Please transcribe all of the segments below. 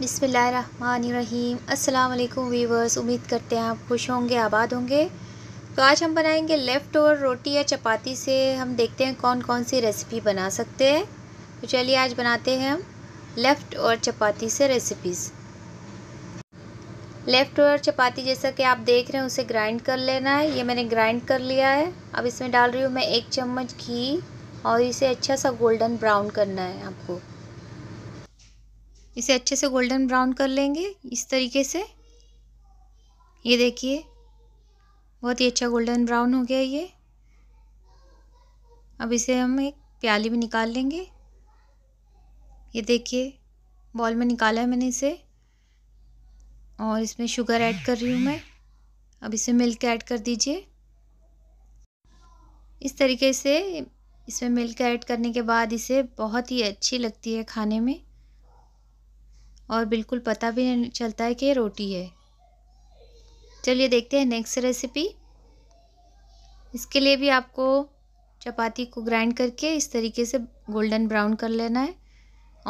बिसमीम अल्लाम वीवर्स उम्मीद करते हैं आप खुश होंगे आबाद होंगे तो आज हम बनाएंगे लेफ़्ट ओवर रोटी या चपाती से हम देखते हैं कौन कौन सी रेसिपी बना सकते हैं तो चलिए आज बनाते हैं हम लेफ़्ट और चपाती से रेसिपीज़ लेफ़्ट ओवर चपाती जैसा कि आप देख रहे हैं उसे ग्राइंड कर लेना है ये मैंने ग्राइंड कर लिया है अब इसमें डाल रही हूँ मैं एक चम्मच घी और इसे अच्छा सा गोल्डन ब्राउन करना है आपको इसे अच्छे से गोल्डन ब्राउन कर लेंगे इस तरीके से ये देखिए बहुत ही अच्छा गोल्डन ब्राउन हो गया ये अब इसे हम एक प्याली में निकाल लेंगे ये देखिए बॉल में निकाला है मैंने इसे और इसमें शुगर ऐड कर रही हूँ मैं अब इसे मिल्क ऐड कर दीजिए इस तरीके से इसमें मिल्क ऐड करने के बाद इसे बहुत ही अच्छी लगती है खाने में और बिल्कुल पता भी नहीं चलता है कि ये रोटी है चलिए देखते हैं नेक्स्ट रेसिपी इसके लिए भी आपको चपाती को ग्राइंड करके इस तरीके से गोल्डन ब्राउन कर लेना है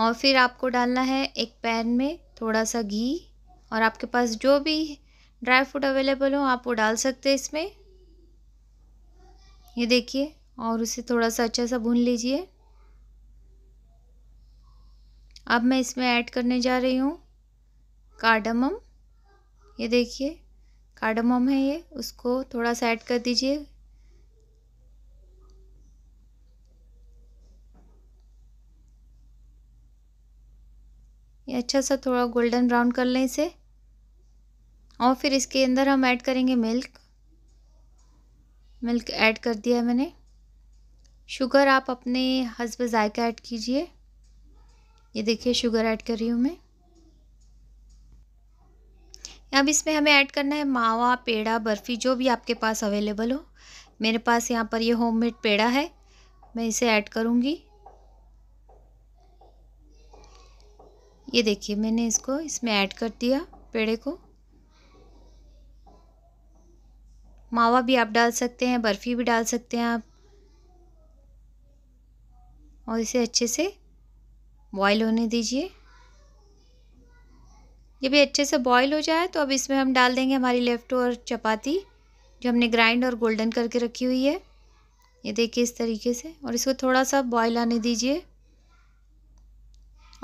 और फिर आपको डालना है एक पैन में थोड़ा सा घी और आपके पास जो भी ड्राई फ्रूट अवेलेबल हो आप वो डाल सकते हैं इसमें ये देखिए और उसे थोड़ा सा अच्छा सा भून लीजिए अब मैं इसमें ऐड करने जा रही हूँ कार्डमम ये देखिए कार्डमम है ये उसको थोड़ा सा ऐड कर दीजिए ये अच्छा सा थोड़ा गोल्डन ब्राउन कर लें इसे और फिर इसके अंदर हम ऐड करेंगे मिल्क मिल्क ऐड कर दिया है मैंने शुगर आप अपने हसब ऐड कीजिए ये देखिए शुगर ऐड कर रही हूँ मैं अब इसमें हमें ऐड करना है मावा पेड़ा बर्फ़ी जो भी आपके पास अवेलेबल हो मेरे पास यहाँ पर ये होममेड पेड़ा है मैं इसे ऐड करूँगी ये देखिए मैंने इसको इसमें ऐड कर दिया पेड़े को मावा भी आप डाल सकते हैं बर्फ़ी भी डाल सकते हैं आप और इसे अच्छे से बॉयल होने दीजिए जब ये अच्छे से बॉईल हो जाए तो अब इसमें हम डाल देंगे हमारी लेफ़्ट और चपाती जो हमने ग्राइंड और गोल्डन करके रखी हुई है ये देखिए इस तरीके से और इसको थोड़ा सा बॉयल आने दीजिए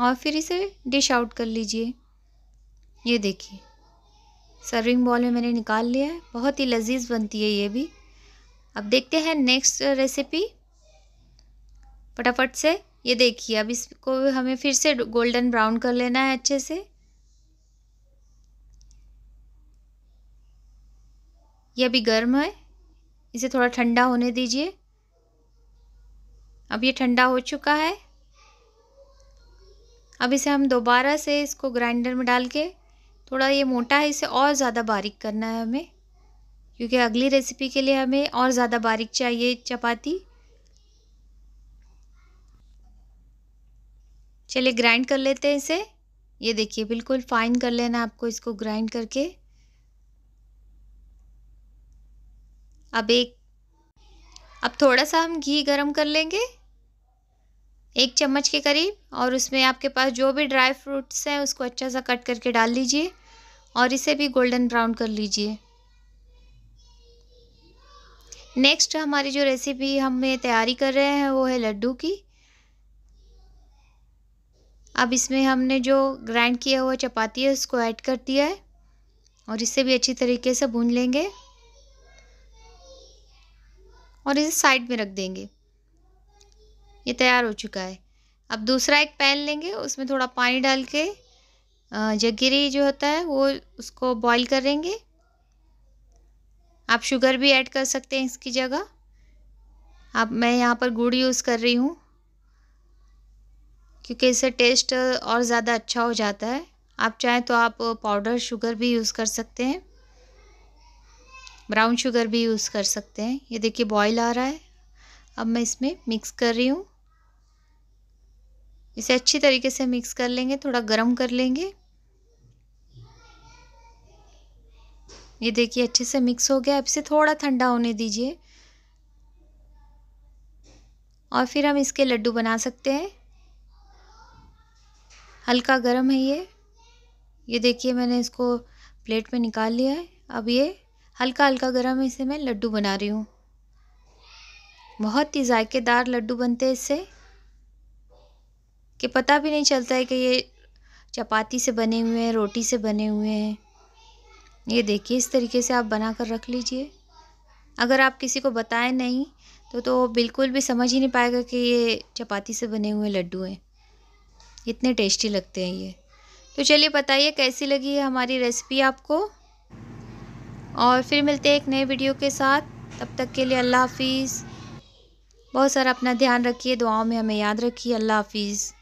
और फिर इसे डिश आउट कर लीजिए ये देखिए सर्विंग बॉल में मैंने निकाल लिया है बहुत ही लजीज बनती है ये भी अब देखते हैं नेक्स्ट रेसिपी फटाफट से ये देखिए अब इसको हमें फिर से गोल्डन ब्राउन कर लेना है अच्छे से ये अभी गर्म है इसे थोड़ा ठंडा होने दीजिए अब ये ठंडा हो चुका है अब इसे हम दोबारा से इसको ग्राइंडर में डाल के थोड़ा ये मोटा है इसे और ज़्यादा बारीक करना है हमें क्योंकि अगली रेसिपी के लिए हमें और ज़्यादा बारीक चाहिए चपाती चलिए ग्राइंड कर लेते हैं इसे ये देखिए बिल्कुल फाइन कर लेना आपको इसको ग्राइंड करके अब एक अब थोड़ा सा हम घी गरम कर लेंगे एक चम्मच के करीब और उसमें आपके पास जो भी ड्राई फ्रूट्स हैं उसको अच्छा सा कट करके डाल लीजिए और इसे भी गोल्डन ब्राउन कर लीजिए नेक्स्ट हमारी जो रेसिपी हम तैयारी कर रहे हैं वो है लड्डू की अब इसमें हमने जो ग्राइंड किया हुआ चपाती है उसको ऐड कर दिया है और इसे भी अच्छी तरीके से भून लेंगे और इसे साइड में रख देंगे ये तैयार हो चुका है अब दूसरा एक पैन लेंगे उसमें थोड़ा पानी डाल के जगीरी जो होता है वो उसको बॉईल करेंगे आप शुगर भी ऐड कर सकते हैं इसकी जगह अब मैं यहाँ पर गुड़ यूज़ कर रही हूँ क्योंकि इससे टेस्ट और ज़्यादा अच्छा हो जाता है आप चाहें तो आप पाउडर शुगर भी यूज़ कर सकते हैं ब्राउन शुगर भी यूज़ कर सकते हैं ये देखिए बॉईल आ रहा है अब मैं इसमें मिक्स कर रही हूँ इसे अच्छी तरीके से मिक्स कर लेंगे थोड़ा गर्म कर लेंगे ये देखिए अच्छे से मिक्स हो गया अब इसे थोड़ा ठंडा होने दीजिए और फिर हम इसके लड्डू बना सकते हैं हल्का गर्म है ये ये देखिए मैंने इसको प्लेट में निकाल लिया है अब ये हल्का हल्का गर्म है इसे मैं लड्डू बना रही हूँ बहुत ही जायकेदार लड्डू बनते हैं इससे कि पता भी नहीं चलता है कि ये चपाती से बने हुए हैं रोटी से बने हुए हैं ये देखिए इस तरीके से आप बना कर रख लीजिए अगर आप किसी को बताएं नहीं तो तो बिल्कुल भी समझ ही नहीं पाएगा कि ये चपाती से बने हुए लड्डू हैं इतने टेस्टी लगते हैं ये तो चलिए बताइए कैसी लगी है हमारी रेसिपी आपको और फिर मिलते हैं एक नए वीडियो के साथ तब तक के लिए अल्लाह हाफिज़ बहुत सारा अपना ध्यान रखिए दुआओं में हमें याद रखिए अल्लाह हाफिज़